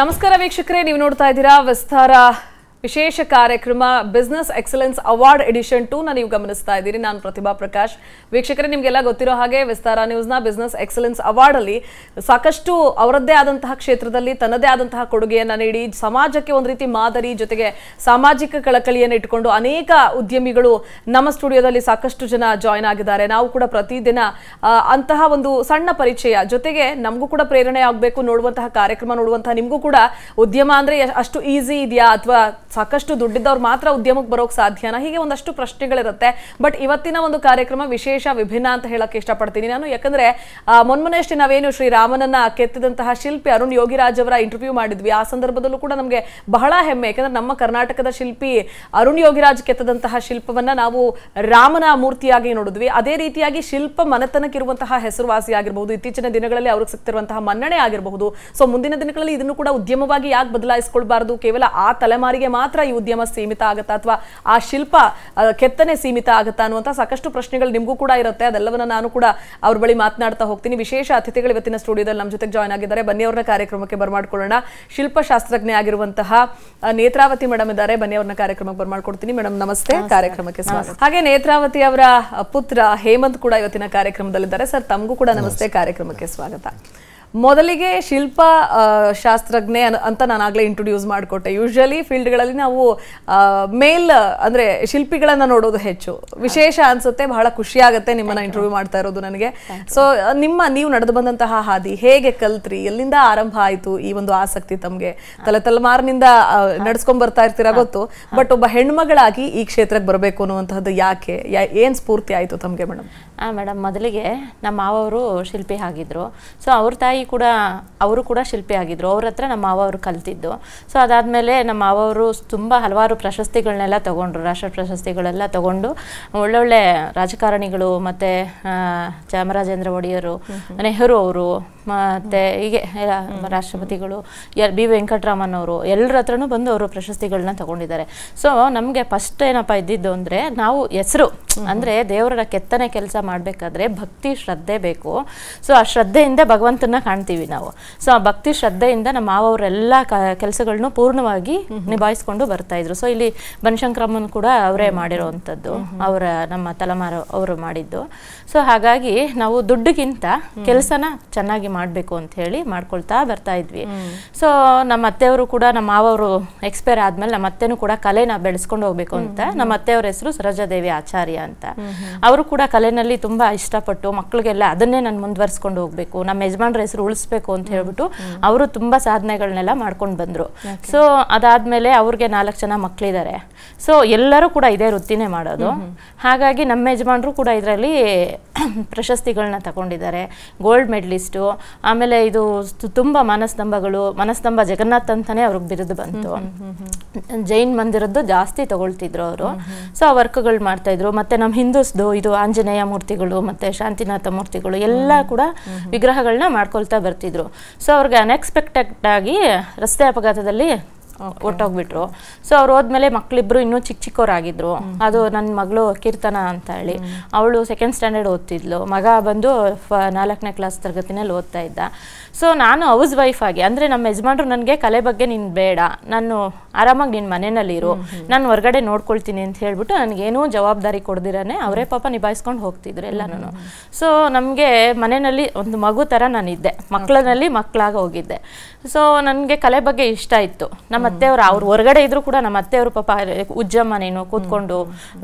ನಮಸ್ಕಾರ ವೀಕ್ಷಕರೇ ನೀವು ನೋಡ್ತಾ ಇದ್ದೀರಾ ವಿಸ್ತಾರ ವಿಶೇಷ ಕಾರ್ಯಕ್ರಮ business excellence award edition two ನಾನು ನೀವು ಗಮನಿಸ್ತಾ ಇದ್ದೀರಿ ನಾನು ಪ್ರತಿಭಾ ಪ್ರಕಾಶ್ ವೀಕ್ಷಕರೇ ನಿಮಗೆಲ್ಲ ಗೊತ್ತಿರೋ ಹಾಗೆ ವಿಸ್ತಾರ ನ್ಯೂಸ್ನ ಬಿಸ್ನೆಸ್ ಎಕ್ಸಲೆನ್ಸ್ ಅವಾರ್ಡ್ ಅಲ್ಲಿ ಸಾಕಷ್ಟು ಅವರದ್ದೇ ಆದಂತಹ ಕ್ಷೇತ್ರದಲ್ಲಿ ತನ್ನದೇ ಆದಂತಹ ಕೊಡುಗೆಯನ್ನು ನೀಡಿ ಸಮಾಜಕ್ಕೆ ಒಂದು ರೀತಿ ಮಾದರಿ ಜೊತೆಗೆ ಸಾಮಾಜಿಕ ಕಳಕಳಿಯನ್ನು ಇಟ್ಟುಕೊಂಡು ಅನೇಕ ಉದ್ಯಮಿಗಳು ನಮ್ಮ ಸ್ಟುಡಿಯೋದಲ್ಲಿ ಸಾಕಷ್ಟು ಜನ ಜಾಯ್ನ್ ಆಗಿದ್ದಾರೆ ನಾವು ಕೂಡ ಪ್ರತಿದಿನ ಅಂತಹ ಒಂದು ಸಣ್ಣ ಪರಿಚಯ ಜೊತೆಗೆ ನಮಗೂ ಕೂಡ ಪ್ರೇರಣೆ ಆಗಬೇಕು ನೋಡುವಂತಹ ಕಾರ್ಯಕ್ರಮ ನೋಡುವಂತಹ ನಿಮಗೂ ಕೂಡ ಉದ್ಯಮ ಅಂದರೆ ಅಷ್ಟು ಈಸಿ ಇದೆಯಾ ಅಥವಾ ಸಾಕಷ್ಟು ದುಡ್ಡಿದ್ದವ್ರು ಮಾತ್ರ ಉದ್ಯಮಕ್ಕೆ ಬರೋಕೆ ಸಾಧ್ಯನಾ ಹೀಗೆ ಒಂದಷ್ಟು ಪ್ರಶ್ನೆಗಳಿರುತ್ತೆ ಬಟ್ ಇವತ್ತಿನ ಒಂದು ಕಾರ್ಯಕ್ರಮ ವಿಶೇಷ ವಿಭಿನ್ನ ಅಂತ ಹೇಳಕ್ಕೆ ಇಷ್ಟಪಡ್ತೀನಿ ನಾನು ಯಾಕಂದ್ರೆ ಮೊನ್ಮೊನೆಯಷ್ಟೇ ನಾವೇನು ಶ್ರೀರಾಮನನ್ನ ಕೆತ್ತಿದಂತಹ ಶಿಲ್ಪಿ ಅರುಣ್ ಯೋಗಿರಾಜ್ ಅವರ ಇಂಟರ್ವ್ಯೂ ಮಾಡಿದ್ವಿ ಆ ಸಂದರ್ಭದಲ್ಲೂ ಕೂಡ ನಮಗೆ ಬಹಳ ಹೆಮ್ಮೆ ಯಾಕಂದ್ರೆ ನಮ್ಮ ಕರ್ನಾಟಕದ ಶಿಲ್ಪಿ ಅರುಣ್ ಯೋಗಿರಾಜ್ ಕೆತ್ತದಂತಹ ಶಿಲ್ಪವನ್ನ ನಾವು ರಾಮನ ಮೂರ್ತಿಯಾಗಿ ನೋಡಿದ್ವಿ ಅದೇ ರೀತಿಯಾಗಿ ಶಿಲ್ಪ ಮನೆತನಕ್ಕಿರುವಂತಹ ಹೆಸರುವಾಸಿ ಆಗಿರಬಹುದು ಇತ್ತೀಚಿನ ದಿನಗಳಲ್ಲಿ ಅವ್ರಿಗೆ ಸಿಗ್ತಿರುವಂತಹ ಮನ್ನಣೆ ಆಗಿರಬಹುದು ಸೊ ಮುಂದಿನ ದಿನಗಳಲ್ಲಿ ಇದನ್ನು ಕೂಡ ಉದ್ಯಮವಾಗಿ ಯಾಕೆ ಬದಲಾಯಿಸಿಕೊಳ್ಬಾರದು ಕೇವಲ ಆ ತಲೆಮಾರಿಗೆ ಮಾತ್ರ ಈ ಉದ್ಯಮ ಸೀಮಿತ ಆಗುತ್ತಾ ಅಥವಾ ಆ ಶಿಲ್ಪ ಕೆತ್ತನೆ ಸೀಮಿತ ಆಗುತ್ತಾ ಅನ್ನುವಂಥ ಸಾಕಷ್ಟು ಪ್ರಶ್ನೆಗಳು ನಿಮಗೂ ಕೂಡ ಇರುತ್ತೆ ಅದೆಲ್ಲವನ್ನ ನಾನು ಕೂಡ ಅವ್ರ ಬಳಿ ಮಾತನಾಡ್ತಾ ಹೋಗ್ತೀನಿ ವಿಶೇಷ ಅತಿಥಿಗಳು ಇವತ್ತಿನ ಸ್ಟುಡಿಯೋದಲ್ಲಿ ನಮ್ಮ ಜೊತೆಗೆ ಜಾಯ್ನ್ ಆಗಿದ್ದಾರೆ ಬನ್ನಿ ಅವ್ರನ್ನ ಕಾರ್ಯಕ್ರಮಕ್ಕೆ ಬರ್ಮಾಡ್ಕೊಳ್ಳೋಣ ಶಿಲ್ಪಶಾಸ್ತ್ರಜ್ಞ ಆಗಿರುವಂತಹ ನೇತ್ರಾವತಿ ಮೇಡಮ್ ಇದ್ದಾರೆ ಬನ್ನಿ ಅವ್ರನ್ನ ಕಾರ್ಯಕ್ರಮಕ್ಕೆ ಬರ್ಮಾಡ್ಕೊಡ್ತೀನಿ ಮೇಡಮ್ ನಮಸ್ತೆ ಕಾರ್ಯಕ್ರಮಕ್ಕೆ ಸ್ವಾಗತ ಹಾಗೆ ನೇತ್ರಾವತಿ ಅವರ ಪುತ್ರ ಹೇಮಂತ್ ಕೂಡ ಇವತ್ತಿನ ಕಾರ್ಯಕ್ರಮದಲ್ಲಿದ್ದಾರೆ ಸರ್ ತಮಗೂ ಕೂಡ ನಮಸ್ತೆ ಕಾರ್ಯಕ್ರಮಕ್ಕೆ ಸ್ವಾಗತ ಮೊದಲಿಗೆ ಶಿಲ್ಪ ಶಾಸ್ತ್ರಜ್ಞೆ ಅಂತ ನಾನು ಆಗಲೇ ಇಂಟ್ರೊಡ್ಯೂಸ್ ಮಾಡಿಕೊಟ್ಟೆ ಯೂಶ್ವಲಿ ಫೀಲ್ಡ್ಗಳಲ್ಲಿ ನಾವು ಮೇಲ್ ಅಂದರೆ ಶಿಲ್ಪಿಗಳನ್ನು ನೋಡೋದು ಹೆಚ್ಚು ವಿಶೇಷ ಅನಿಸುತ್ತೆ ಬಹಳ ಖುಷಿಯಾಗುತ್ತೆ ನಿಮ್ಮನ್ನು ಇಂಟರ್ವ್ಯೂ ಮಾಡ್ತಾ ಇರೋದು ನನಗೆ ಸೊ ನಿಮ್ಮ ನೀವು ನಡೆದು ಬಂದಂತಹ ಹಾದಿ ಹೇಗೆ ಕಲ್ತ್ರಿ ಎಲ್ಲಿಂದ ಆರಂಭ ಆಯಿತು ಈ ಒಂದು ಆಸಕ್ತಿ ತಮಗೆ ತಲೆ ತಲೆಮಾರಿನಿಂದ ನಡ್ಸ್ಕೊಂಡ್ ಬರ್ತಾ ಇರ್ತೀರಾ ಗೊತ್ತು ಬಟ್ ಒಬ್ಬ ಹೆಣ್ಮಗಳಾಗಿ ಈ ಕ್ಷೇತ್ರಕ್ಕೆ ಬರಬೇಕು ಅನ್ನುವಂತಹದ್ದು ಯಾಕೆ ಏನು ಸ್ಫೂರ್ತಿ ಆಯಿತು ತಮಗೆ ಮೇಡಮ್ ಹಾಂ ಮೇಡಮ್ ಮೊದಲಿಗೆ ನಮ್ಮ ಮಾವರು ಶಿಲ್ಪಿ ಆಗಿದ್ದರು ಸೊ ಅವ್ರ ತಾಯಿ ಕೂಡ ಅವರು ಕೂಡ ಶಿಲ್ಪಿ ಆಗಿದ್ದರು ಅವ್ರ ಹತ್ರ ನಮ್ಮ ಮಾವವರು ಕಲ್ತಿದ್ದು ಸೊ ಅದಾದಮೇಲೆ ನಮ್ಮ ಮಾವರು ತುಂಬ ಹಲವಾರು ಪ್ರಶಸ್ತಿಗಳನ್ನೆಲ್ಲ ತೊಗೊಂಡ್ರು ರಾಷ್ಟ್ರ ಪ್ರಶಸ್ತಿಗಳೆಲ್ಲ ತೊಗೊಂಡು ಒಳ್ಳೊಳ್ಳೆ ರಾಜಕಾರಣಿಗಳು ಮತ್ತು ಚಾಮರಾಜೇಂದ್ರ ಒಡೆಯರು ನೆಹರು ಅವರು ಮತ್ತು ಹೀಗೆ ರಾಷ್ಟ್ರಪತಿಗಳು ಎಲ್ ಬಿ ವೆಂಕಟರಾಮನ್ ಅವರು ಎಲ್ಲರ ಬಂದು ಅವರು ಪ್ರಶಸ್ತಿಗಳನ್ನ ತೊಗೊಂಡಿದ್ದಾರೆ ಸೊ ನಮಗೆ ಫಸ್ಟ್ ಏನಪ್ಪ ಇದ್ದಿದ್ದು ಅಂದರೆ ನಾವು ಹೆಸರು ಅಂದರೆ ದೇವರ ಕೆತ್ತನೆ ಕೆಲಸ ಮಾಡಬೇಕಾದ್ರೆ ಭಕ್ತಿ ಶ್ರದ್ಧೆ ಬೇಕು ಸೊ ಆ ಶ್ರದ್ಧೆಯಿಂದ ಭಗವಂತನ ಕಾಣ್ತೀವಿ ನಾವು ಸೊ ಆ ಭಕ್ತಿ ಶ್ರದ್ಧೆಯಿಂದ ನಮ್ಮ ಮಾವರೆಲ್ಲ ಕೆಲಸಗಳನ್ನು ಪೂರ್ಣವಾಗಿ ನಿಭಾಯಿಸ್ಕೊಂಡು ಬರ್ತಾ ಇದ್ರು ಸೊ ಇಲ್ಲಿ ಬನಶಂಕರಮ್ಮನ್ ಕೂಡ ಅವರೇ ಮಾಡಿರೋವಂಥದ್ದು ಅವರ ನಮ್ಮ ತಲೆಮಾರು ಅವರು ಮಾಡಿದ್ದು ಸೊ ಹಾಗಾಗಿ ನಾವು ದುಡ್ಡುಗಿಂತ ಕೆಲಸನ ಚೆನ್ನಾಗಿ ಮಾಡಬೇಕು ಅಂತ ಹೇಳಿ ಮಾಡ್ಕೊಳ್ತಾ ಬರ್ತಾ ಇದ್ವಿ ಸೊ ನಮ್ಮ ಅತ್ತೆಯವರು ಕೂಡ ನಮ್ಮ ಮಾವರು ಎಕ್ಸ್ಪೈರ್ ಆದ್ಮೇಲೆ ನಮ್ಮ ಅತ್ತೆನೂ ಕೂಡ ಕಲೆನ ಬೆಳೆಸ್ಕೊಂಡು ಹೋಗ್ಬೇಕು ಅಂತ ನಮ್ಮ ಅತ್ತೆಯವ್ರ ಹೆಸರು ಸರೋಜಾದೇವಿ ಆಚಾರ್ಯ ಅಂತ ಅವರು ಕೂಡ ಕಲೆನಲ್ಲಿ ತುಂಬಾ ತುಂಬ ಇಷ್ಟಪಟ್ಟು ಮಕ್ಕಳಿಗೆಲ್ಲ ಅದನ್ನೇ ನಾನು ಮುಂದುವರಿಸ್ಕೊಂಡು ಹೋಗ್ಬೇಕು ನಮ್ಮ ಯಜಮಾನ್ರ ಹೆಸರು ಉಳಿಸ್ಬೇಕು ಅಂತ ಹೇಳ್ಬಿಟ್ಟು ಅವರು ತುಂಬ ಸಾಧನೆಗಳನ್ನೆಲ್ಲ ಮಾಡ್ಕೊಂಡು ಬಂದರು ಸೊ ಅದಾದಮೇಲೆ ಅವ್ರಿಗೆ ನಾಲ್ಕು ಜನ ಮಕ್ಕಳಿದ್ದಾರೆ ಸೊ ಎಲ್ಲರೂ ಕೂಡ ಇದೇ ವೃತ್ತಿನೇ ಮಾಡೋದು ಹಾಗಾಗಿ ನಮ್ಮ ಯಜಮಾನರು ಕೂಡ ಇದರಲ್ಲಿ ಪ್ರಶಸ್ತಿಗಳನ್ನ ತಗೊಂಡಿದ್ದಾರೆ ಗೋಲ್ಡ್ ಮೆಡ್ಲಿಸ್ಟು ಆಮೇಲೆ ಇದು ತುಂಬ ಮನಸ್ತಂಭಗಳು ಮನಸ್ತಂಭ ಜಗನ್ನಾಥ್ ಅಂತಾನೆ ಅವ್ರಿಗೆ ಬಿರುದು ಬಂತು ಜೈನ್ ಮಂದಿರದ್ದು ಜಾಸ್ತಿ ತಗೊಳ್ತಿದ್ರು ಅವರು ಸೊ ಆ ಮಾಡ್ತಾ ಇದ್ರು ಮತ್ತೆ ನಮ್ಮ ಹಿಂದೂಸ್ದು ಇದು ಆಂಜನೇಯ ಮೂರ್ತಿ ಮೂರ್ತಿಗಳು ಮತ್ತು ಶಾಂತಿನಾಥ ಮೂರ್ತಿಗಳು ಎಲ್ಲ ಕೂಡ ವಿಗ್ರಹಗಳನ್ನ ಮಾಡ್ಕೊಳ್ತಾ ಬರ್ತಿದ್ರು ಸೊ ಅವ್ರಿಗೆ ಅನ್ಎಕ್ಸ್ಪೆಕ್ಟೆಡ್ ಆಗಿ ರಸ್ತೆ ಅಪಘಾತದಲ್ಲಿ ಒಟ್ಟೋಗ್ಬಿಟ್ರು ಸೊ ಅವ್ರು ಹೋದ್ಮೇಲೆ ಮಕ್ಳಿಬ್ರು ಇನ್ನೂ ಚಿಕ್ಕ ಚಿಕ್ಕವರಾಗಿದ್ರು ಅದು ನನ್ನ ಮಗಳು ಕೀರ್ತನ ಅಂತ ಹೇಳಿ ಅವಳು ಸೆಕೆಂಡ್ ಸ್ಟ್ಯಾಂಡರ್ಡ್ ಓದ್ತಿದ್ಲು ಮಗ ಬಂದು ಫ ನಾಲ್ಕನೇ ಕ್ಲಾಸ್ ತರಗತಿನಲ್ಲಿ ಓದ್ತಾ ಇದ್ದ ಸೊ ನಾನು ಹೌಸ್ ವೈಫ್ ಆಗಿ ಅಂದರೆ ನಮ್ಮ ಯಜಮಾನ್ರು ನನಗೆ ಕಲೆ ಬಗ್ಗೆ ನೀನು ಬೇಡ ನಾನು ಆರಾಮಾಗಿ ನಿನ್ನ ಮನೆಯಲ್ಲಿರು ನಾನು ಹೊರಗಡೆ ನೋಡ್ಕೊಳ್ತೀನಿ ಅಂತ ಹೇಳ್ಬಿಟ್ಟು ನನಗೇನೂ ಜವಾಬ್ದಾರಿ ಕೊಡ್ದಿರೇ ಅವರೇ ಪಾಪ ನಿಭಾಯಿಸ್ಕೊಂಡು ಹೋಗ್ತಿದ್ರು ನಾನು ಸೊ ನಮಗೆ ಮನೆಯಲ್ಲಿ ಒಂದು ಮಗು ಥರ ನಾನಿದ್ದೆ ಮಕ್ಕಳಲ್ಲಿ ಮಕ್ಕಳಾಗ ಹೋಗಿದ್ದೆ ಸೊ ನನಗೆ ಕಲೆ ಬಗ್ಗೆ ಇಷ್ಟ ಇತ್ತು ನಮ್ಮ ಅತ್ತೆಯವರು ಅವ್ರು ಹೊರಗಡೆ ಇದ್ದರೂ ಕೂಡ ನಮ್ಮ ಅತ್ತೆಯವರು ಪಾಪ ಉಜ್ಜಮ್ಮ ನೀನು ಕೂತ್ಕೊಂಡು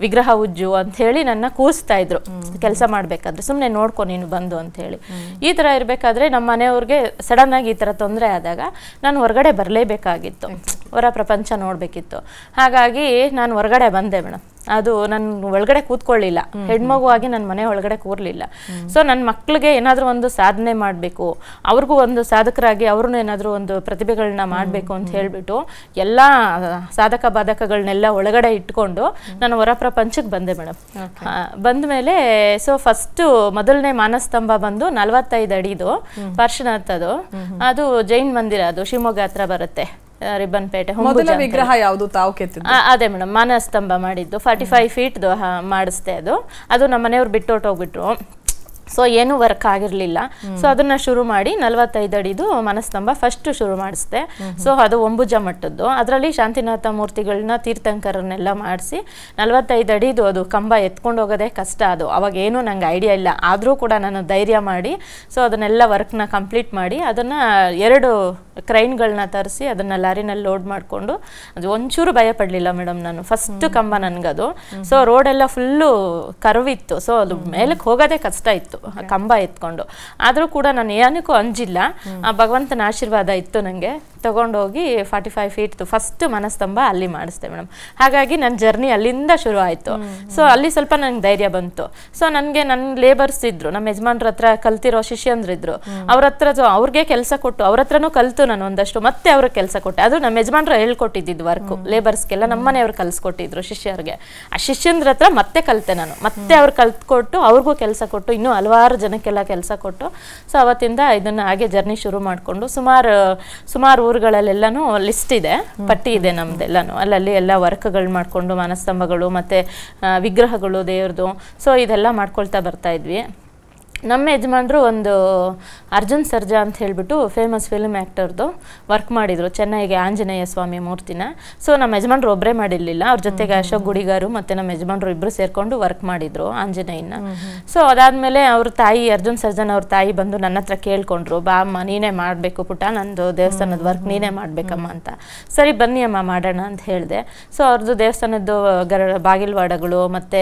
ವಿಗ್ರಹ ಉಜ್ಜು ಅಂತ ಹೇಳಿ ನನ್ನ ಕೂರಿಸ್ತಾ ಇದ್ರು ಕೆಲಸ ಮಾಡಬೇಕಾದ್ರೆ ಸುಮ್ಮನೆ ನೋಡ್ಕೊ ನೀನು ಬಂದು ಅಂತ ಹೇಳಿ ಈ ಥರ ಇರಬೇಕಾದ್ರೆ ನಮ್ಮ ಮನೆಯವ್ರಿಗೆ ಸಡನ್ ಆಗಿ ಈ ಥರ ತೊಂದರೆ ಆದಾಗ ನಾನು ಹೊರಗಡೆ ಬರಲೇಬೇಕಾಗಿತ್ತು ಹೊರ ಪ್ರಪಂಚ ನೋಡಬೇಕಿತ್ತು ಹಾಗಾಗಿ ನಾನು ಹೊರಗಡೆ ಬಂದೆ ಮೇಡಮ್ ಅದು ನನ್ ಒಳಗಡೆ ಕೂತ್ಕೊಳ್ಳಿಲ್ಲ ಹೆಣ್ಮಗುವಾಗಿ ನನ್ನ ಮನೆ ಒಳಗಡೆ ಕೂರ್ಲಿಲ್ಲ ಸೊ ನನ್ನ ಮಕ್ಳಿಗೆ ಏನಾದರೂ ಒಂದು ಸಾಧನೆ ಮಾಡ್ಬೇಕು ಅವ್ರಿಗೂ ಒಂದು ಸಾಧಕರಾಗಿ ಅವ್ರನ್ನೂ ಏನಾದ್ರು ಒಂದು ಪ್ರತಿಭೆಗಳನ್ನ ಮಾಡ್ಬೇಕು ಅಂತ ಹೇಳ್ಬಿಟ್ಟು ಎಲ್ಲಾ ಸಾಧಕ ಬಾಧಕಗಳನ್ನೆಲ್ಲ ಒಳಗಡೆ ಇಟ್ಕೊಂಡು ನಾನು ಹೊರ ಪ್ರಪಂಚಕ್ಕೆ ಬಂದೆ ಮೇಡಮ್ ಬಂದ ಮೇಲೆ ಸೊ ಫಸ್ಟ್ ಮೊದಲನೇ ಮಾನಸ್ತಂಭ ಬಂದು ನಲ್ವತ್ತೈದು ಅಡಿದು ಪಾರ್ಶ್ವನಾಥ್ ಅದು ಜೈನ್ ಮಂದಿರ ಅದು ಶಿವಮೊಗ್ಗ ಹತ್ರ ಬರುತ್ತೆ ರಿಬ್ಬನ್ ಪೇಟೆ ವಿಗ್ರಹ ಯಾವುದು ತಾವು ಅದೇ ಮೇಡಮ್ ಮಾನಸ್ತಂಭ ಮಾಡಿದ್ದು ಫಾರ್ಟಿ ಫೈವ್ ಫೀಟ್ ಮಾಡಿಸ್ದೆ ಅದು ಅದು ನಮ್ಮ ಮನೆಯವ್ರು ಬಿಟ್ಟು ಹೋಗ್ಬಿಟ್ರು ಸೊ ಏನೂ ವರ್ಕ್ ಆಗಿರಲಿಲ್ಲ ಸೊ ಅದನ್ನ ಶುರು ಮಾಡಿ ನಲ್ವತ್ತೈದು ಅಡಿದು ಮನಸ್ತಂಭ ಫಸ್ಟ್ ಶುರು ಮಾಡಿಸ್ದೆ ಸೊ ಅದು ಒಂಬುಜ ಮಟ್ಟದ್ದು ಅದರಲ್ಲಿ ಶಾಂತಿನಾಥ ಮೂರ್ತಿಗಳನ್ನ ತೀರ್ಥಂಕರನ್ನೆಲ್ಲ ಮಾಡಿಸಿ ನಲ್ವತ್ತೈದು ಅಡಿದು ಅದು ಕಂಬ ಎತ್ಕೊಂಡು ಹೋಗೋದೆ ಕಷ್ಟ ಅದು ಅವಾಗ ಏನೂ ನಂಗೆ ಐಡಿಯಾ ಇಲ್ಲ ಆದರೂ ಕೂಡ ನಾನು ಧೈರ್ಯ ಮಾಡಿ ಸೊ ಅದನ್ನೆಲ್ಲ ವರ್ಕ್ನ ಕಂಪ್ಲೀಟ್ ಮಾಡಿ ಅದನ್ನು ಎರಡು ಕ್ರೈನ್ಗಳನ್ನ ತರಿಸಿ ಅದನ್ನು ಲಾರಿನಲ್ಲಿ ಲೋಡ್ ಮಾಡಿಕೊಂಡು ಅದು ಒಂಚೂರು ಭಯ ಪಡಲಿಲ್ಲ ಮೇಡಮ್ ನಾನು ಫಸ್ಟ್ ಕಂಬ ನನಗದು ಸೊ ರೋಡೆಲ್ಲ ಫುಲ್ಲು ಕರುವಿತ್ತು ಸೊ ಅದು ಮೇಲಕ್ಕೆ ಹೋಗೋದೇ ಕಷ್ಟ ಇತ್ತು ಕಂಬ ಎತ್ಕೊಂಡು ಆದರೂ ಕೂಡ ನಾನು ಏನಕ್ಕೂ ಅಂಜಿಲ್ಲ ಭಗವಂತನ ಆಶೀರ್ವಾದ ಇತ್ತು ನನಗೆ ತೊಗೊಂಡೋಗಿ ಫಾರ್ಟಿ ಫೈವ್ ಫೀಟ್ದು ಫಸ್ಟ್ ಮನಸ್ತಂಭ ಅಲ್ಲಿ ಮಾಡಿಸ್ದೆ ಮೇಡಮ್ ಹಾಗಾಗಿ ನನ್ನ ಜರ್ನಿ ಅಲ್ಲಿಂದ ಶುರು ಆಯಿತು ಸೊ ಅಲ್ಲಿ ಸ್ವಲ್ಪ ನನಗೆ ಧೈರ್ಯ ಬಂತು ಸೊ ನನಗೆ ನನ್ನ ಲೇಬರ್ಸ್ ಇದ್ರು ನಮ್ಮ ಯಜಮಾನ್ರ ಹತ್ರ ಕಲ್ತಿರೋ ಶಿಷ್ಯಂದ್ರಿದ್ರು ಅವ್ರ ಹತ್ರ ಅವ್ರಿಗೆ ಕೆಲಸ ಕೊಟ್ಟು ಅವ್ರ ಹತ್ರನೂ ಕಲಿತು ನಾನು ಒಂದಷ್ಟು ಮತ್ತೆ ಅವ್ರಿಗೆ ಕೆಲಸ ಕೊಟ್ಟೆ ಅದು ನಮ್ಮ ಯಜಮಾನ್ರು ಹೇಳ್ಕೊಟ್ಟಿದ್ದು ವರ್ಕ್ ಲೇಬರ್ಸ್ಗೆಲ್ಲ ನಮ್ಮನೆಯವ್ರು ಕಲಿಸ್ಕೊಟ್ಟಿದ್ರು ಶಿಷ್ಯರಿಗೆ ಆ ಶಿಷ್ಯಂದ್ರ ಹತ್ರ ಮತ್ತೆ ಕಲ್ತೆ ನಾನು ಮತ್ತೆ ಅವ್ರು ಕಲ್ತ್ಕೊಟ್ಟು ಅವ್ರಿಗೂ ಕೆಲಸ ಕೊಟ್ಟು ಇನ್ನೂ ಹಲವಾರು ಜನಕ್ಕೆಲ್ಲ ಕೆಲಸ ಕೊಟ್ಟು ಸೊ ಅವತ್ತಿಂದ ಇದನ್ನು ಹಾಗೆ ಜರ್ನಿ ಶುರು ಮಾಡಿಕೊಂಡು ಸುಮಾರು ಸುಮಾರು ಊರುಗಳಲ್ಲೆಲ್ಲನೂ ಲಿಸ್ಟ್ ಇದೆ ಪಟ್ಟಿ ಇದೆ ನಮ್ಮದೆಲ್ಲನೂ ಅಲ್ಲಲ್ಲಿ ಎಲ್ಲ ವರ್ಕ್ಗಳು ಮಾಡಿಕೊಂಡು ಮಾನಸ್ತಂಭಗಳು ಮತ್ತು ವಿಗ್ರಹಗಳು ದೇವ್ರದ್ದು ಸೊ ಇದೆಲ್ಲ ಮಾಡ್ಕೊಳ್ತಾ ಬರ್ತಾ ಇದ್ವಿ ನಮ್ಮ ಯಜಮಾನರು ಒಂದು ಅರ್ಜುನ್ ಸರ್ಜಾ ಅಂತ ಹೇಳಿಬಿಟ್ಟು ಫೇಮಸ್ ಫಿಲ್ಮ್ ಆ್ಯಕ್ಟರ್ದು ವರ್ಕ್ ಮಾಡಿದರು ಚೆನ್ನೈಗೆ ಆಂಜನೇಯ ಸ್ವಾಮಿ ಮೂರ್ತಿನ ಸೊ ನಮ್ಮ ಯಜಮಾನ್ರು ಒಬ್ಬರೇ ಮಾಡಿರಲಿಲ್ಲ ಅವ್ರ ಜೊತೆಗೆ ಅಶೋಕ್ ಗುಡಿಗಾರು ಮತ್ತು ನಮ್ಮ ಯಜಮಾನ್ರು ಇಬ್ಬರು ಸೇರಿಕೊಂಡು ವರ್ಕ್ ಮಾಡಿದರು ಆಂಜನೇಯನ ಸೊ ಅದಾದಮೇಲೆ ಅವ್ರ ತಾಯಿ ಅರ್ಜುನ್ ಸರ್ಜನ್ ಅವ್ರ ತಾಯಿ ಬಂದು ನನ್ನ ಹತ್ರ ಕೇಳ್ಕೊಂಡ್ರು ಬಾ ಅಮ್ಮ ನೀನೇ ಮಾಡಬೇಕು ಪುಟ ನಂದು ದೇವಸ್ಥಾನದ ವರ್ಕ್ ನೀನೇ ಮಾಡಬೇಕಮ್ಮ ಅಂತ ಸರಿ ಬನ್ನಿ ಅಮ್ಮ ಮಾಡೋಣ ಅಂತ ಹೇಳಿದೆ ಸೊ ಅವ್ರದ್ದು ದೇವಸ್ಥಾನದ್ದು ಗರ ಬಾಗಿಲ್ವಾಡಗಳು ಮತ್ತು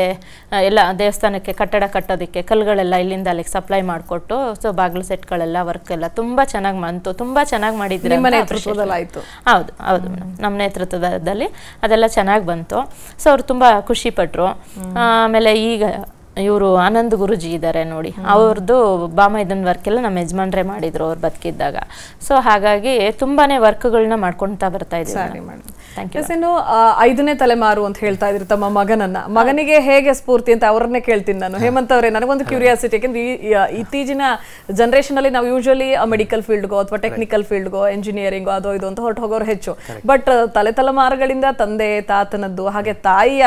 ಎಲ್ಲ ದೇವಸ್ಥಾನಕ್ಕೆ ಕಟ್ಟಡ ಕಟ್ಟೋದಕ್ಕೆ ಕಲ್ಲುಗಳೆಲ್ಲ ಇಲ್ಲಿಂದ ಅಲ್ಲಿ ಸಪ್ಲೈ ಮಾಡಿಕೊಟ್ಟು ಸೊ ಬಾಗಿಲು ಸೆಟ್ಗಳೆಲ್ಲ ವರ್ಕ್ ಎಲ್ಲ ತುಂಬ ಚೆನ್ನಾಗಿ ಬಂತು ತುಂಬ ಚೆನ್ನಾಗಿ ಮಾಡಿದ್ರೆ ಹೌದು ಹೌದು ಮೇಡಮ್ ನಮ್ಮ ನೇತೃತ್ವದಲ್ಲಿ ಅದೆಲ್ಲ ಚೆನ್ನಾಗಿ ಬಂತು ಸೊ ಅವ್ರು ತುಂಬ ಖುಷಿಪಟ್ಟರು ಆಮೇಲೆ ಈಗ ಇವರು ಆನಂದ್ ಗುರುಜಿ ಇದ್ದಾರೆ ನೋಡಿ ಅವ್ರದ್ದು ಬಾಮೈದನ್ ವರ್ಕ್ ಎಲ್ಲ ನಮ್ಮ ಯಜಮಾನ್ರೆ ಮಾಡಿದ್ರು ಅವ್ರು ಬದುಕಿದ್ದಾಗ ಸೊ ಹಾಗಾಗಿ ತುಂಬಾನೇ ವರ್ಕ್ಗಳನ್ನ ಮಾಡ್ಕೊಂತ ಬರ್ತಾ ಇದ್ದೀವಿ ಐದನೇ ತಲೆಮಾರು ಅಂತ ಹೇಳ್ತಾ ಇದ್ರು ತಮ್ಮ ಮಗನನ್ನ ಮಗನಿಗೆ ಹೇಗೆ ಸ್ಫೂರ್ತಿ ಅಂತ ಅವ್ರನ್ನೇ ಕೇಳ್ತೀನಿ ನಾನು ಹೇಮಂತ್ ಅವರೇ ನನಗೊಂದು ಕ್ಯೂರಿಯಾಸಿಟಿ ಯಾಕಂದ್ರೆ ಇತ್ತೀಚಿನ ಜನರೇಷನ್ ಅಲ್ಲಿ ನಾವು ಯೂಶಲಿ ಮೆಡಿಕಲ್ ಫೀಲ್ಡ್ಗೋ ಅಥವಾ ಟೆಕ್ನಿಕಲ್ ಫೀಲ್ಡ್ಗೋ ಇಂಜಿನಿಯರಿಂಗ್ ಅದೋ ಇದು ಅಂತ ಹೊರಟು ಹೋಗೋರು ಹೆಚ್ಚು ಬಟ್ ತಲೆ ತಲೆಮಾರುಗಳಿಂದ ತಂದೆ ತಾತನದ್ದು ಹಾಗೆ ತಾಯಿಯ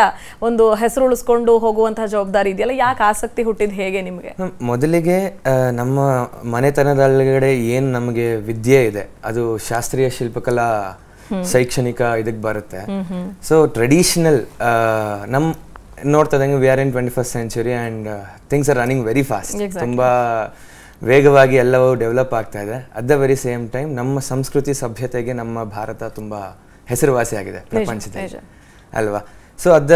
ಒಂದು ಹೆಸರು ಉಳಿಸ್ಕೊಂಡು ಹೋಗುವಂತಹ ಜವಾಬ್ದಾರಿ ಇದೆಯಲ್ಲ ಯಾಕೆ ಆಸಕ್ತಿ ಹುಟ್ಟಿದ ಹೇಗೆ ನಿಮಗೆ ಮೊದಲಿಗೆ ನಮ್ಮ ಮನೆತನದೊಳಗಡೆ ಏನು ನಮಗೆ ವಿದ್ಯೆ ಇದೆ ಅದು ಶಾಸ್ತ್ರೀಯ ಶಿಲ್ಪಕಲಾ ಶೈಕ್ಷಣಿಕ ಇದಕ್ಕೆ ಬರುತ್ತೆ ಸೊ ಟ್ರೆಡಿಷನಲ್ ನಮ್ ನೋಡ್ತಾ ಇದ್ದಂಗೆ we are in twenty first century and things are running very fast ತುಂಬಾ ವೇಗವಾಗಿ ಎಲ್ಲವೂ ಡೆವಲಪ್ ಆಗ್ತಾ ಇದೆ at the very same time ನಮ್ಮ ಸಂಸ್ಕೃತಿ ಸಭ್ಯತೆಗೆ ನಮ್ಮ ಭಾರತ ತುಂಬ ಹೆಸರುವಾಸಿಯಾಗಿದೆ ಪ್ರಪಂಚದಲ್ಲಿ ಅಲ್ವಾ ಸೊ ಅದ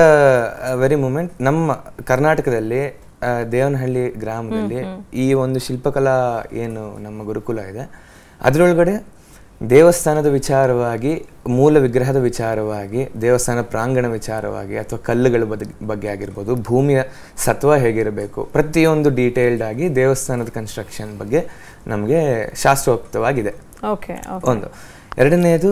ವೆರಿ ಮೂಮೆಂಟ್ ನಮ್ಮ ಕರ್ನಾಟಕದಲ್ಲಿ ದೇವನಹಳ್ಳಿ ಗ್ರಾಮದಲ್ಲಿ ಈ ಒಂದು ಶಿಲ್ಪಕಲಾ ಏನು ನಮ್ಮ ಗುರುಕುಲ ಇದೆ ಅದರೊಳಗಡೆ ದೇವಸ್ಥಾನದ ವಿಚಾರವಾಗಿ ಮೂಲ ವಿಗ್ರಹದ ವಿಚಾರವಾಗಿ ದೇವಸ್ಥಾನ ಪ್ರಾಂಗಣ ವಿಚಾರವಾಗಿ ಅಥವಾ ಕಲ್ಲುಗಳ ಬಗ್ಗೆ ಆಗಿರ್ಬೋದು ಭೂಮಿಯ ಸತ್ವ ಹೇಗಿರಬೇಕು ಪ್ರತಿಯೊಂದು ಡೀಟೇಲ್ಡ್ ಆಗಿ ದೇವಸ್ಥಾನದ ಕನ್ಸ್ಟ್ರಕ್ಷನ್ ಬಗ್ಗೆ ನಮಗೆ ಶಾಸ್ತ್ರೋಕ್ತವಾಗಿದೆ ಒಂದು ಎರಡನೇದು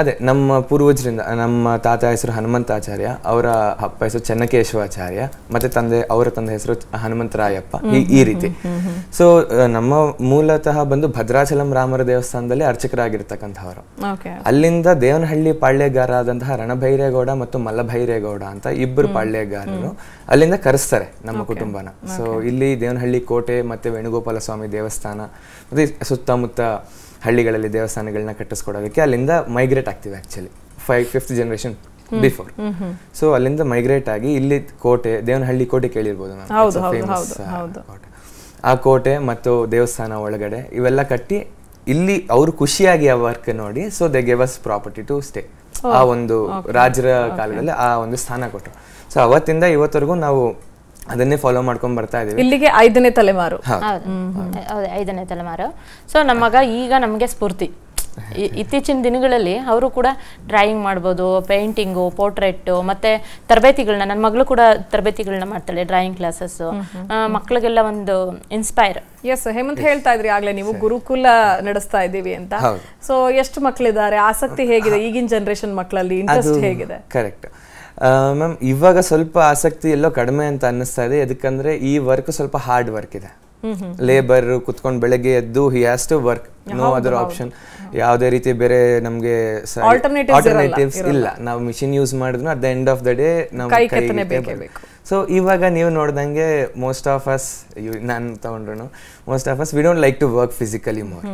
ಅದೇ ನಮ್ಮ ಪೂರ್ವಜರಿಂದ ನಮ್ಮ ತಾತ ಹೆಸರು ಹನುಮಂತಾಚಾರ್ಯ ಅವರ ಅಪ್ಪ ಹೆಸರು ಚೆನ್ನಕೇಶವಾಚಾರ್ಯ ಮತ್ತೆ ತಂದೆ ಅವರ ತಂದೆ ಹೆಸರು ಹನುಮಂತರಾಯಪ್ಪ ಈ ರೀತಿ ಸೊ ನಮ್ಮ ಮೂಲತಃ ಬಂದು ಭದ್ರಾಚಲಂ ರಾಮರ ದೇವಸ್ಥಾನದಲ್ಲಿ ಅರ್ಚಕರಾಗಿರ್ತಕ್ಕಂಥವರು ಅಲ್ಲಿಂದ ದೇವನಹಳ್ಳಿ ಪಾಳ್ಯಗಾರಾದಂತಹ ರಣಭೈರೇಗೌಡ ಮತ್ತು ಮಲ್ಲಭೈರೇಗೌಡ ಅಂತ ಇಬ್ಬರು ಪಾಳ್ಯಗಾರರು ಅಲ್ಲಿಂದ ಕರೆಸ್ತಾರೆ ನಮ್ಮ ಕುಟುಂಬನ ಸೊ ಇಲ್ಲಿ ದೇವನಹಳ್ಳಿ ಕೋಟೆ ಮತ್ತೆ ವೇಣುಗೋಪಾಲ ಸ್ವಾಮಿ ದೇವಸ್ಥಾನ ಮತ್ತೆ ಸುತ್ತಮುತ್ತ ಹಳ್ಳಿಗಳಲ್ಲಿ ದೇವಸ್ಥಾನಗಳನ್ನ ಕಟ್ಟಿಸ್ಕೊಡೋದಕ್ಕೆ ಅಲ್ಲಿಂದ ಮೈಗ್ರೇಟ್ ಆಗ್ತೀವಿ actually five fifth generation before so ಅಲ್ಲಿಂದ ಮೈಗ್ರೇಟ್ ಆಗಿ ಇಲ್ಲಿ ಕೋಟೆ ದೇವನಹಳ್ಳಿ ಕೋಟೆ ಕೇಳಿರ್ಬೋದು ಆ ಕೋಟೆ ಮತ್ತು ದೇವಸ್ಥಾನ ಒಳಗಡೆ ಇವೆಲ್ಲ ಕಟ್ಟಿ ಇಲ್ಲಿ ಅವರು ಖುಷಿಯಾಗಿ ಆ ವರ್ಕ್ ನೋಡಿ so they gave us property to stay ಆ ಒಂದು ರಾಜರ ಕಾಲದಲ್ಲಿ ಆ ಒಂದು ಸ್ಥಾನ ಕೊಟ್ಟರು ಸೊ ಅವತ್ತಿಂದ ಇವತ್ತರೆಗೂ ನಾವು ಅದನ್ನೇ ಫಾಲೋ ಮಾಡ್ಕೊಂಡು ಬರ್ತಾ ಇದ್ದೀವಿ ಇಲ್ಲಿಗೆ ಐದನೇ ತಲೆಮಾರು ಹೌದು ಐದನೇ ತಲೆಮಾರು ಸೊ ನಮ್ಮ ಮಗ ಈಗ ನಮಗೆ ಸ್ಫೂರ್ತಿ ಇತ್ತೀಚಿನ ದಿನಗಳಲ್ಲಿ ಅವರು ಕೂಡ ಡ್ರಾಯಿಂಗ್ ಮಾಡ್ಬೋದು ಪೇಂಟಿಂಗು ಪೋರ್ಟ್ರೇಟು ಮತ್ತೆ ತರಬೇತಿಗಳನ್ನ ನನ್ನ ಮಗಳು ಕೂಡ ತರಬೇತಿಗಳನ್ನ ಮಾಡ್ತಾಳೆ ಡ್ರಾಯಿಂಗ್ ಕ್ಲಾಸಸ್ ಮಕ್ಕಳಿಗೆಲ್ಲ ಒಂದು ಇನ್ಸ್ಪೈರ್ ಎಸ್ ಹೇಮಂತ್ ಹೇಳ್ತಾ ಇದ್ರಿ ಆಗ್ಲೇ ನೀವು ಗುರುಕುಲ ನಡೆಸ್ತಾ ಇದೀವಿ ಅಂತ ಸೊ ಎಷ್ಟು ಮಕ್ಕಳಿದ್ದಾರೆ ಆಸಕ್ತಿ ಹೇಗಿದೆ ಈಗಿನ ಜನರೇಷನ್ ಮಕ್ಕಳಲ್ಲಿ ಇಂಟ್ರೆಸ್ಟ್ ಹೇಗಿದೆ ಕರೆಕ್ಟ್ ಮ್ಯಾಮ್ ಇವಾಗ ಸ್ವಲ್ಪ ಆಸಕ್ತಿ ಎಲ್ಲೋ ಕಡಿಮೆ ಅಂತ ಅನ್ನಿಸ್ತಾ ಇದೆ ಯಾಕಂದ್ರೆ ಈ ವರ್ಕ್ ಸ್ವಲ್ಪ ಹಾರ್ಡ್ ವರ್ಕ್ ಇದೆ ಲೇಬರ್ ಕುತ್ಕೊಂಡು ಬೆಳಗ್ಗೆ ಎದ್ದು he has to work no other option ಯಾವುದೇ ರೀತಿ ಬೇರೆ ನಮಗೆ ಆಲ್ಟರ್ನೇಟಿವ್ಸ್ ಇಲ್ಲ ನಾವು ಮಿಷಿನ್ ಯೂಸ್ ಮಾಡಿದ್ರು at the end of the day ನಾವು ಸೊ ಇವಾಗ ನೀವು ನೋಡ್ದಂಗೆ ಮೋಸ್ಟ್ ಆಫ್ ಅಸ್ ನಾನು ತಗೊಂಡ್ರು most of us we don't like to work physically more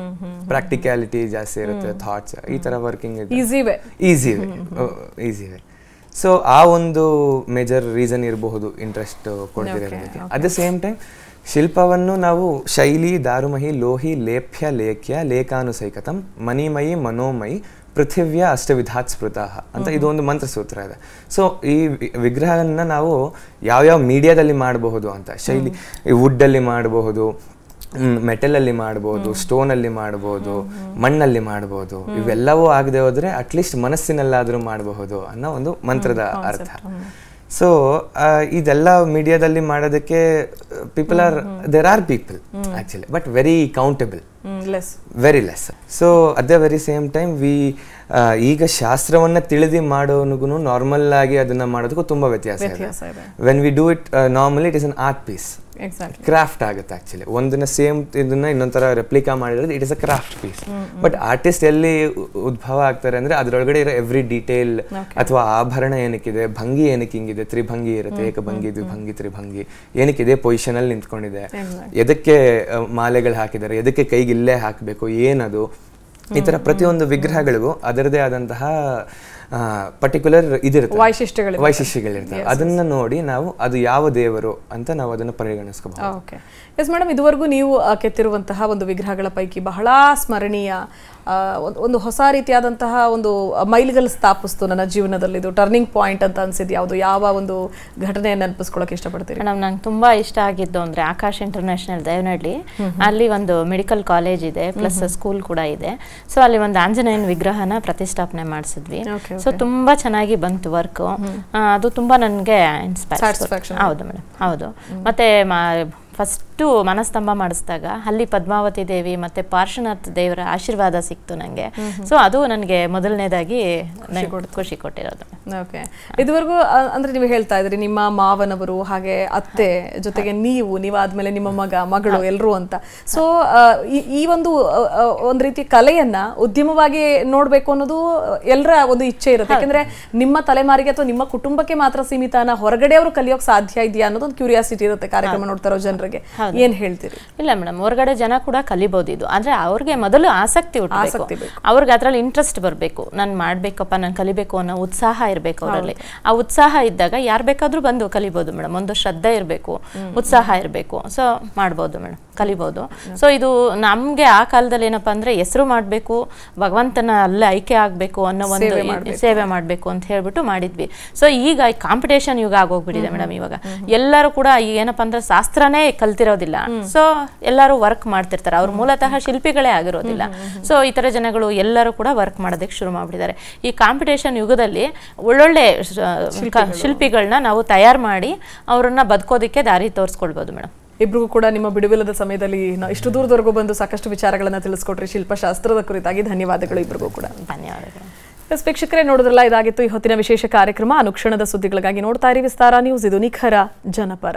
practicality ಜಾಸ್ತಿ ಇರುತ್ತೆ ಥಾಟ್ಸ್ ಈ ತರ working easy easy easy so ಆ ಒಂದು ಮೇಜರ್ ರೀಸನ್ ಇರಬಹುದು ಇಂಟ್ರೆಸ್ಟ್ ಕೊಡ್ತಿರೋದಕ್ಕೆ ಅಟ್ ದ ಸೇಮ್ ಟೈಮ್ ಶಿಲ್ಪವನ್ನು ನಾವು ಶೈಲಿ ದಾರುಮಹಿ ಲೋಹಿ ಲೇಪ್ಯ ಲೇಖ್ಯ ಲೇಖಾನುಸೈಕತಂ ಮನಿಮಯಿ ಮನೋಮಯಿ ಪೃಥಿವ್ಯ ಅಷ್ಟವಿಧಾತ್ ಸ್ಮೃತಃ ಅಂತ ಇದೊಂದು ಮಂತ್ರಸೂತ್ರ ಇದೆ ಸೊ ಈ ವಿಗ್ರಹವನ್ನು ನಾವು ಯಾವ್ಯಾವ ಮೀಡಿಯಾದಲ್ಲಿ ಮಾಡಬಹುದು ಅಂತ ಶೈಲಿ ವುಡ್ಡಲ್ಲಿ ಮಾಡಬಹುದು ಮೆಟಲಲ್ಲಿ ಮಾಡ್ಬೋದು ಸ್ಟೋನಲ್ಲಿ ಮಾಡ್ಬೋದು ಮಣ್ಣಲ್ಲಿ ಮಾಡ್ಬೋದು ಇವೆಲ್ಲವೂ ಆಗದೆ ಹೋದ್ರೆ ಅಟ್ಲೀಸ್ಟ್ ಮನಸ್ಸಿನಲ್ಲಾದರೂ ಮಾಡಬಹುದು ಅನ್ನೋ ಒಂದು ಮಂತ್ರದ ಅರ್ಥ ಸೊ ಇದೆಲ್ಲ ಮೀಡಿಯಾದಲ್ಲಿ ಮಾಡೋದಕ್ಕೆ people are there are people actually but very countable very less so at the very same time we ಈಗ ಶಾಸ್ತ್ರವನ್ನ ತಿಳಿದು ಮಾಡೋನಿಗೂ ನಾರ್ಮಲ್ ಆಗಿ ಅದನ್ನ ಮಾಡೋದಕ್ಕೂ ತುಂಬಾ ವ್ಯತ್ಯಾಸ ಇದೆ when we do it normally it is an art piece craft ಆಗುತ್ತೆ ಆ್ಯಕ್ಚುಲಿ ಒಂದನ್ನ ಸೇಮ್ ಇದನ್ನ ಇನ್ನೊಂಥರ ರೆಪ್ಲಿಕಾ ಮಾಡಿರೋದು it is a craft piece but artist ಎಲ್ಲಿ ಉದ್ಭವ ಆಗ್ತಾರೆ ಅಂದ್ರೆ ಅದರೊಳಗಡೆ ಇರೋ ಎವ್ರಿ ಡೀಟೇಲ್ ಅಥವಾ ಆಭರಣ ಏನಕ್ಕಿದೆ ಭಂಗಿ ಏನಕ್ಕೆ ಹಿಂಗಿದೆ ತ್ರಿಭಂಗಿ ಇರುತ್ತೆ ಏಕಭಂಗಿ ದ್ವಿಭಂಗಿ ತ್ರಿಭಂಗಿ ಏನಕ್ಕಿದೆ ಅಲ್ಲಿ ನಿಂತ್ಕೊಂಡಿದೆ ಎದಕ್ಕೆ ಮಾಲೆಗಳು ಹಾಕಿದ್ದಾರೆ ಎದಕ್ಕೆ ಕೈಗೆ ಇಲ್ಲೇ ಹಾಕಬೇಕು ಏನದು ಈ ಥರ ಪ್ರತಿಯೊಂದು ವಿಗ್ರಹಗಳಿಗೂ ಅದರದೇ ಆದಂತಹ ಪರ್ಟಿಕ್ಯುಲರ್ ಇದಿರುತ್ತೆ ವೈಶಿಷ್ಟ್ಯಗಳು ವೈಶಿಷ್ಟ್ಯಗಳಿರ್ತವೆ ಅದನ್ನ ನೋಡಿ ನಾವು ಅದು ಯಾವ ದೇವರು ಅಂತ ನಾವು ಅದನ್ನು ಪರಿಗಣಿಸ್ಕೋಬಹುದು ಓಕೆ ಎಸ್ ಮೇಡಮ್ ಇದುವರೆಗೂ ನೀವು ಕೆತ್ತಿರುವಂತಹ ಒಂದು ವಿಗ್ರಹಗಳ ಪೈಕಿ ಬಹಳ ಸ್ಮರಣೀಯ ಒಂದು ಹೊಸ ರೀತಿಯಾದಂತಹ ಒಂದು ಮೈಲ್ಗಲ್ ಸ್ಥಾಪಿಸ್ತು ನನ್ನ ಜೀವನದಲ್ಲಿ ಇದು ಟರ್ನಿಂಗ್ ಪಾಯಿಂಟ್ ಅಂತ ಅನ್ಸಿದ್ದು ಯಾವುದು ಯಾವ ಒಂದು ಘಟನೆ ನೆನಪಿಸ್ಕೊಳಕ್ಕೆ ಇಷ್ಟಪಡ್ತೀರಿ ಮೇಡಮ್ ನಂಗೆ ತುಂಬಾ ಇಷ್ಟ ಆಗಿದ್ದು ಅಂದ್ರೆ ಆಕಾಶ್ ಇಂಟರ್ನ್ಯಾಷನಲ್ ದೇವನಹಳ್ಳಿ ಅಲ್ಲಿ ಒಂದು ಮೆಡಿಕಲ್ ಕಾಲೇಜ್ ಇದೆ ಪ್ಲಸ್ ಸ್ಕೂಲ್ ಕೂಡ ಇದೆ ಸೊ ಅಲ್ಲಿ ಒಂದು ಆಂಜನೇಯನ ವಿಗ್ರಹನ ಪ್ರತಿಷ್ಠಾಪನೆ ಮಾಡಿಸಿದ್ವಿ ಸೊ ತುಂಬಾ ಚೆನ್ನಾಗಿ ಬಂತು ವರ್ಕ್ ಅದು ತುಂಬಾ ನನಗೆ ಇನ್ಸ್ಪೈರ್ ಹೌದು ಮೇಡಮ್ ಹೌದು ಮತ್ತೆ ಫಸ್ಟ್ ಇಟ್ಟು ಮನಸ್ತಂಭ ಮಾಡಿಸಿದಾಗ ಅಲ್ಲಿ ಪದ್ಮಾವತಿ ದೇವಿ ಮತ್ತೆ ಪಾರ್ಶ್ವನಾಥ್ ದೇವರ ಆಶೀರ್ವಾದ ಸಿಕ್ತು ನನಗೆ ಸೊ ಅದು ನನಗೆ ಮೊದಲನೇದಾಗಿ ಖುಷಿ ಕೊಟ್ಟಿರೋದು ಓಕೆ ಇದುವರೆಗೂ ಅಂದ್ರೆ ನೀವು ಹೇಳ್ತಾ ಇದ್ರಿ ನಿಮ್ಮ ಮಾವನವರು ಹಾಗೆ ಅತ್ತೆ ಜೊತೆಗೆ ನೀವು ನೀವಾದ್ಮೇಲೆ ನಿಮ್ಮ ಮಗ ಮಗಳು ಎಲ್ರು ಅಂತ ಸೊ ಈ ಒಂದು ಒಂದು ರೀತಿ ಕಲೆಯನ್ನ ಉದ್ಯಮವಾಗಿ ನೋಡ್ಬೇಕು ಅನ್ನೋದು ಎಲ್ಲರ ಒಂದು ಇಚ್ಛೆ ಇರುತ್ತೆ ಯಾಕಂದ್ರೆ ನಿಮ್ಮ ತಲೆಮಾರಿಗೆ ಅಥವಾ ನಿಮ್ಮ ಕುಟುಂಬಕ್ಕೆ ಮಾತ್ರ ಸೀಮಿತನ ಹೊರಗಡೆ ಅವರು ಕಲಿಯೋಕೆ ಸಾಧ್ಯ ಇದೆಯಾ ಅನ್ನೋದು ಒಂದು ಕ್ಯೂರಿಯಾಸಿಟಿ ಇರುತ್ತೆ ಕಾರ್ಯಕ್ರಮ ನೋಡ್ತಾ ಇರೋ ಜನರಿಗೆ ಏನ್ ಹೇಳ್ತೀರಿ ಇಲ್ಲ ಮೇಡಮ್ ಹೊರಗಡೆ ಜನ ಕೂಡ ಕಲಿಬಹುದು ಇದು ಆದ್ರೆ ಅವ್ರಿಗೆ ಮೊದಲು ಆಸಕ್ತಿ ಹುಟ್ಟಬೇಕು ಅವ್ರಿಗೆ ಅದ್ರಲ್ಲಿ ಇಂಟ್ರೆಸ್ಟ್ ಬರಬೇಕು ನಾನು ಮಾಡ್ಬೇಕಪ್ಪ ನಾನು ಕಲಿಬೇಕು ಅನ್ನೋ ಉತ್ಸಾಹ ಇರಬೇಕು ಅವರಲ್ಲಿ ಆ ಉತ್ಸಾಹ ಇದ್ದಾಗ ಯಾರು ಬೇಕಾದ್ರೂ ಬಂದು ಕಲಿಬಹುದು ಮೇಡಮ್ ಒಂದು ಶ್ರದ್ಧೆ ಇರಬೇಕು ಉತ್ಸಾಹ ಇರಬೇಕು ಸೊ ಮಾಡ್ಬೋದು ಮೇಡಮ್ ಕಲಿಬಹುದು ಸೊ ಇದು ನಮ್ಗೆ ಆ ಕಾಲದಲ್ಲಿ ಏನಪ್ಪಾ ಅಂದ್ರೆ ಹೆಸರು ಮಾಡಬೇಕು ಭಗವಂತನ ಅಲ್ಲೇ ಆಯ್ಕೆ ಆಗಬೇಕು ಅನ್ನೋ ಒಂದು ಸೇವೆ ಮಾಡಬೇಕು ಅಂತ ಹೇಳ್ಬಿಟ್ಟು ಮಾಡಿದ್ವಿ ಸೊ ಈಗ ಕಾಂಪಿಟೇಷನ್ ಯುಗ ಆಗೋಗ್ಬಿಟ್ಟಿದೆ ಮೇಡಮ್ ಇವಾಗ ಎಲ್ಲರೂ ಕೂಡ ಈಗ ಏನಪ್ಪ ಅಂದ್ರೆ ಶಾಸ್ತ್ರನೇ ಕಲ್ತಿರೋ ಇರೋದಿಲ್ಲ ಸೊ ಎಲ್ಲರೂ ವರ್ಕ್ ಮಾಡ್ತಿರ್ತಾರೆ ಅವ್ರ ಮೂಲತಃ ಶಿಲ್ಪಿಗಳೇ ಆಗಿರೋದಿಲ್ಲ ಸೊ ಇತರ ಜನಗಳು ಎಲ್ಲರೂ ಕೂಡ ವರ್ಕ್ ಮಾಡೋದಕ್ಕೆ ಶುರು ಮಾಡಿಬಿಟ್ಟಿದ್ದಾರೆ ಈ ಕಾಂಪಿಟೇಷನ್ ಯುಗದಲ್ಲಿ ಒಳ್ಳೊಳ್ಳೆ ಶಿಲ್ಪಿಗಳನ್ನ ನಾವು ತಯಾರು ಮಾಡಿ ಅವ್ರನ್ನ ಬದುಕೋದಕ್ಕೆ ದಾರಿ ತೋರಿಸ್ಕೊಳ್ಬೋದು ಮೇಡಮ್ ಇಬ್ರಿಗೂ ಕೂಡ ನಿಮ್ಮ ಬಿಡುವಿಲ್ಲದ ಸಮಯದಲ್ಲಿ ಇಷ್ಟು ದೂರದವರೆಗೂ ಬಂದು ಸಾಕಷ್ಟು ವಿಚಾರಗಳನ್ನ ತಿಳಿಸ್ಕೊಟ್ರಿ ಶಿಲ್ಪಶಾಸ್ತ್ರದ ಕುರಿತಾಗಿ ಧನ್ಯವಾದಗಳು ಇಬ್ರಿಗೂ ಕೂಡ ಧನ್ಯವಾದಗಳು ಪ್ರೇಕ್ಷಕರೇ ನೋಡಿದ್ರಲ್ಲ ಇದಾಗಿತ್ತು ಈ ಹೊತ್ತಿನ ವಿಶೇಷ ಕಾರ್ಯಕ್ರಮ ಅನುಕ್ಷಣದ ಸುದ್ದಿಗಳಿಗಾಗಿ ನೋಡ್ತಾ ಇರಿ ವಿಸ್ತಾರ ನ್ಯೂಸ್ ಇದು ನಿಖರ ಜನಪರ